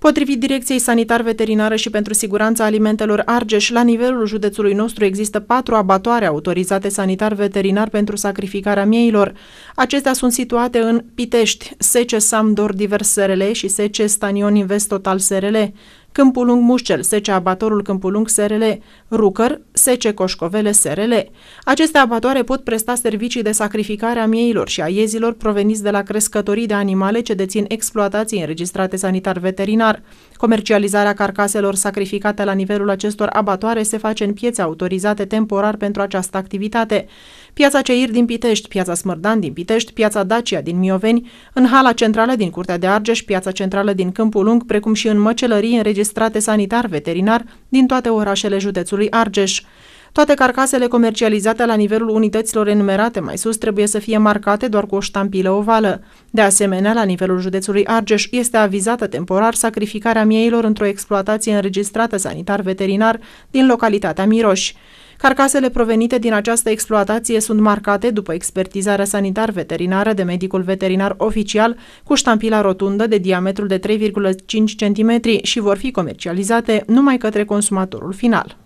Potrivit Direcției Sanitar-Veterinară și pentru Siguranța Alimentelor Argeș, la nivelul județului nostru există patru abatoare autorizate sanitar-veterinar pentru sacrificarea mieilor. Acestea sunt situate în Pitești, Sece Samdor Divers SRL și Sece Stanion Invest Total SRL, Câmpulung Mușcel, Secea Abatorul Câmpulung SRL, Rucăr, Sece Coșcovele SRL. Aceste abatoare pot presta servicii de sacrificare a mieilor și a iezilor proveniți de la crescătorii de animale ce dețin exploatații înregistrate sanitar veterinar. Comercializarea carcaselor sacrificate la nivelul acestor abatoare se face în piețe autorizate temporar pentru această activitate. Piața Ceir din Pitești, Piața Smărdan din Pitești, Piața Dacia din Mioveni, în Hala Centrală din Curtea de Argeș, Piața Centrală din Câmpul Lung, precum și în măcelării înregistrate sanitar-veterinar din toate orașele județului Argeș. Toate carcasele comercializate la nivelul unităților enumerate mai sus trebuie să fie marcate doar cu o ștampilă ovală. De asemenea, la nivelul județului Argeș este avizată temporar sacrificarea mieilor într-o exploatație înregistrată sanitar-veterinar din localitatea Miroși. Carcasele provenite din această exploatație sunt marcate, după expertizarea sanitar-veterinară de medicul veterinar oficial, cu ștampila rotundă de diametrul de 3,5 cm și vor fi comercializate numai către consumatorul final.